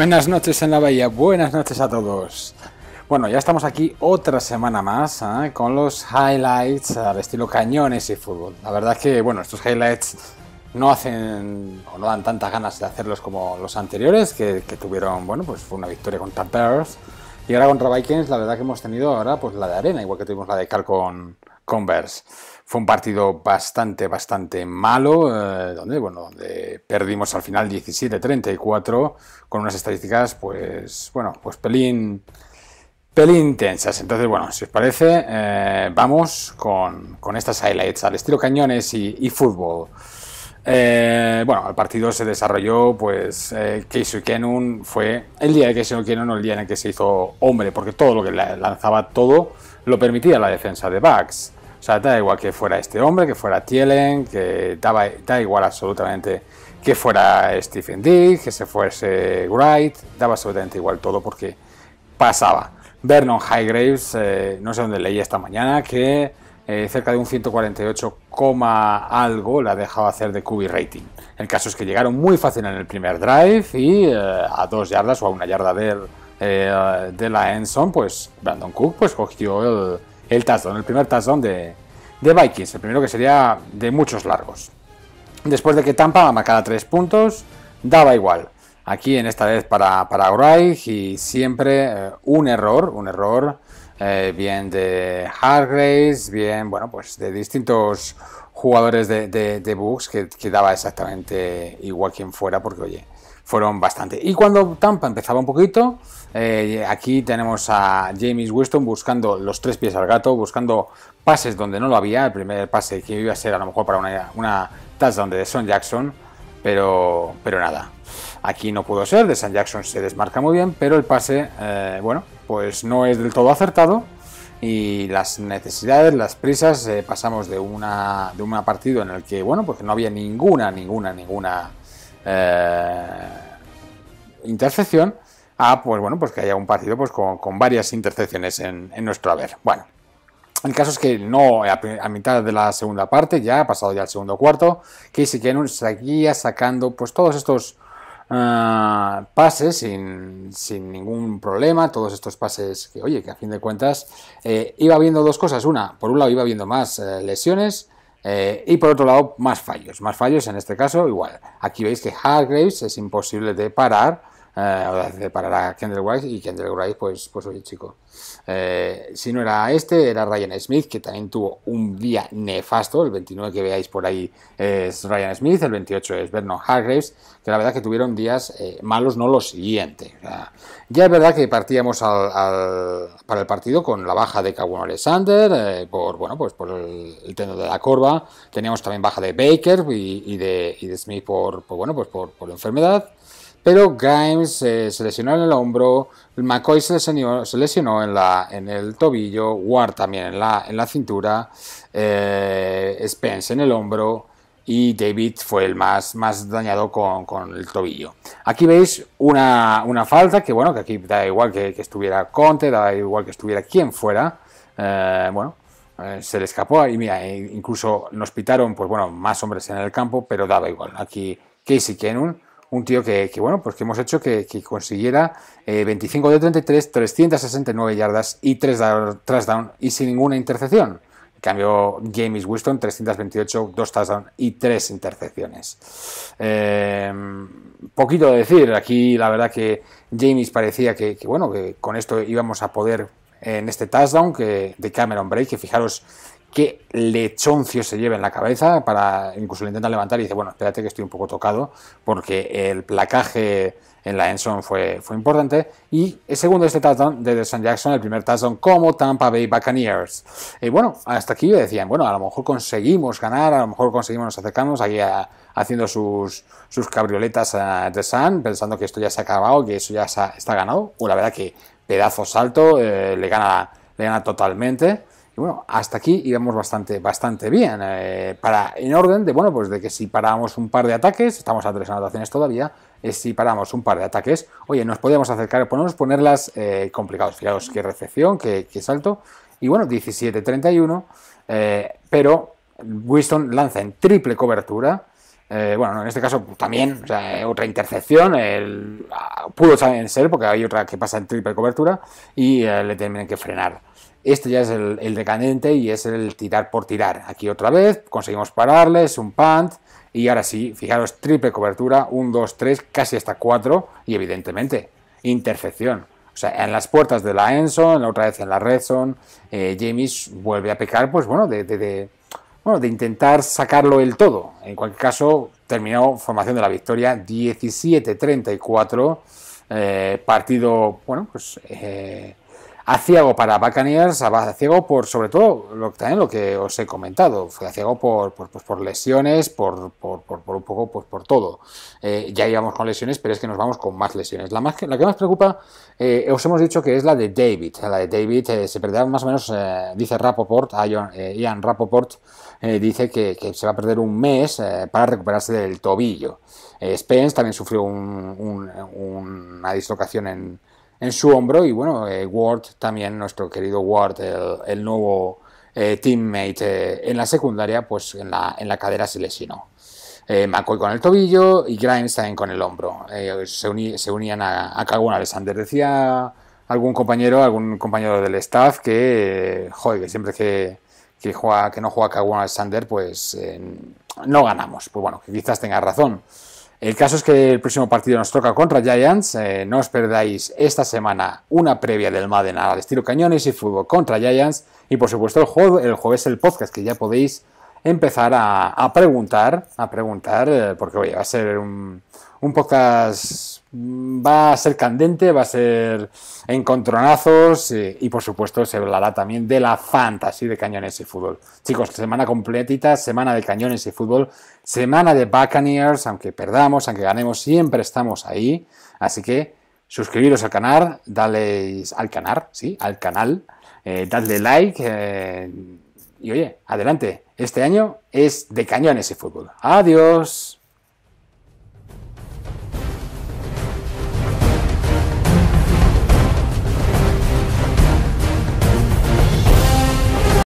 Buenas noches en la bahía, buenas noches a todos. Bueno, ya estamos aquí otra semana más ¿eh? con los highlights al estilo cañones y fútbol. La verdad que, bueno, estos highlights no hacen o no dan tantas ganas de hacerlos como los anteriores, que, tuvieron, bueno, pues fue una victoria contra Perth Y ahora contra Vikings, la verdad que hemos tenido ahora pues la de arena, igual que tuvimos la de Cal con, Converse. Fue un partido bastante, bastante malo, eh, donde, bueno, donde perdimos al final 17-34 con unas estadísticas, pues, bueno, pues pelín, pelín intensas Entonces, bueno, si os parece, eh, vamos con, estas highlights al estilo cañones y, fútbol. Eh, bueno, el partido se desarrolló, pues eh, Keisuke fue el día de el día en que se hizo hombre, porque todo lo que lanzaba, todo lo permitía la defensa de Bugs. O sea, da igual que fuera este hombre, que fuera Thielen, que daba, da igual absolutamente que fuera Stephen Dick, que se fuese Wright, daba absolutamente igual todo porque pasaba. Vernon Highgraves, eh, no sé dónde leí esta mañana, que eh, cerca de un 148, algo la dejaba hacer de QB rating. El caso es que llegaron muy fácil en el primer drive y eh, a dos yardas o a una yarda de, de la Enson, pues Brandon Cook pues cogió el el tazón, el primer tazón de, de Vikings, el primero que sería de muchos largos. Después de que Tampa marcara tres puntos, daba igual. Aquí en esta vez para, para y siempre eh, un error, un error eh, bien de Hargraves, bien, bueno, pues de distintos jugadores de, de, Bucks que, quedaba exactamente igual quien fuera, porque oye, fueron bastante. Y cuando Tampa empezaba un poquito, eh, aquí tenemos a James Weston buscando los tres pies al gato, buscando pases donde no lo había. El primer pase que iba a ser a lo mejor para una, una donde de Son Jackson, pero, pero nada. Aquí no pudo ser, de San Jackson se desmarca muy bien, pero el pase, eh, bueno, pues no es del todo acertado y las necesidades, las prisas, eh, pasamos de una de un partido en el que bueno, pues no había ninguna, ninguna, ninguna eh, intercepción a pues bueno, pues que haya un partido pues con, varias intercepciones en, nuestro haber. Bueno, el caso es que no a, mitad de la segunda parte, ya ha pasado ya el segundo cuarto, que Kenun seguía sacando pues todos estos Pase ah, pases sin, ningún problema, todos estos pases que, oye, que a fin de cuentas eh, iba viendo dos cosas. Una, por un lado iba viendo más eh, lesiones eh, y por otro lado más fallos, más fallos en este caso igual. Aquí veis que Hargraves es imposible de parar eh, para a Kendall Wise y Kendall Rice, pues, pues oye chico, eh, si no era este, era Ryan Smith, que también tuvo un día nefasto, el 29 que veáis por ahí es Ryan Smith, el 28 es Vernon Hargraves, que la verdad que tuvieron días eh, malos, no lo siguiente. ya es verdad que partíamos para el partido con la baja de Kawhi Alexander, eh, por, bueno, pues por el, tendo de la corva, teníamos también baja de Baker y, de, de, Smith por, bueno, pues por, por enfermedad, pero Grimes eh, se lesionó en el hombro, McCoy se lesionó, en, el tobillo, Ward también en la, cintura, eh, Spence en el hombro y David fue el más, dañado con, el tobillo. Aquí veis una, falta que, bueno, que aquí da igual que, estuviera Conte, da igual que estuviera quien fuera, eh, bueno, se le escapó y mira, e incluso nos pitaron, pues bueno, más hombres en el campo, pero daba igual. Aquí Casey Kenun un tío que, bueno, pues hemos hecho que, consiguiera 25 eh, de 33, 369 yardas y 3 touchdowns y sin ninguna intercepción. En cambio, James Winston, 328, 2 touchdowns y 3 intercepciones. Eh, poquito de decir, aquí la verdad que James parecía que, bueno, que con esto íbamos a poder en este touchdown que, de Cameron break que fijaros qué lechoncio se lleva en la cabeza para incluso le intentan levantar y dice, bueno, espérate que estoy un poco tocado porque el placaje en la Enson fue, fue importante. Y el segundo este touchdown de Deshaun Jackson, el primer touchdown como Tampa Bay Buccaneers. Y bueno, hasta aquí decían, bueno, a lo mejor conseguimos ganar, a lo mejor conseguimos nos acercamos aquí haciendo sus, sus cabrioletas a Deshaun, pensando que esto ya se ha acabado, que eso ya está ganado. O la verdad que pedazo salto, eh, le, gana, le gana totalmente bueno, hasta aquí íbamos bastante, bastante bien. Eh, para, en orden de, bueno, pues de que si paramos un par de ataques, estamos a tres anotaciones todavía, si paramos un par de ataques, oye, nos podíamos acercar, ponernos, ponerlas eh, complicados. Fijaos qué recepción, qué salto. Y bueno, 17-31, eh, pero Winston lanza en triple cobertura eh, bueno, en este caso también, eh, otra intercepción, el, pudo también ser, porque hay otra que pasa en triple cobertura, y eh, le tienen que frenar. Este ya es el, decadente y es el tirar por tirar. Aquí otra vez, conseguimos pararles, un punt, y ahora sí, fijaros, triple cobertura, 1, 2, 3, casi hasta 4, y evidentemente, intercepción. O sea, en las puertas de la Enson, otra vez en la Red James vuelve a pecar, pues bueno, de de intentar sacarlo el todo. En cualquier caso, terminó formación de la victoria 17-34, eh, partido, bueno, pues eh, Aciago para Buccaneers, ciego por, sobre todo, lo, lo que os he comentado, fue Aciago por, por, pues, lesiones, por, por, un poco, pues por todo. Eh, ya íbamos con lesiones, pero es que nos vamos con más lesiones. La, la que más preocupa, eh, os hemos dicho que es la de David. Eh, la de David se perderá más o menos, dice Rapoport, ah, Ian, Rapoport, dice que, se va a perder un mes para recuperarse del tobillo. Spence también sufrió una dislocación en en su hombro. Y bueno, eh, Ward también, nuestro querido Ward, el, nuevo eh, teammate eh, en la secundaria, pues en la, en la cadera se lesionó. McCoy con el tobillo y Grimes también con el hombro. Se, se, unían a, a Alexander. Decía algún compañero, algún compañero del staff que, joder, siempre que, que, juega, que no juega Kagun Alexander, pues no ganamos. Pues bueno, que quizás tenga razón. El caso es que el próximo partido nos toca contra Giants. Eh, no os perdáis esta semana una previa del Madden al estilo cañones y fútbol contra Giants. Y por supuesto el el jueves el podcast que ya podéis empezar a, preguntar, a preguntar, eh, porque oye, va a ser un, un podcast, mm, va a ser candente, va a ser encontronazos eh, y, por supuesto se hablará también de la fantasy de cañones y fútbol. Chicos, semana completita, semana de cañones y fútbol, semana de Buccaneers, aunque perdamos, aunque ganemos, siempre estamos ahí, así que suscribiros al canal, dale al canal, sí, al canal, eh, dadle like. Eh, y oye, adelante, este año es de cañón ese fútbol. Adiós.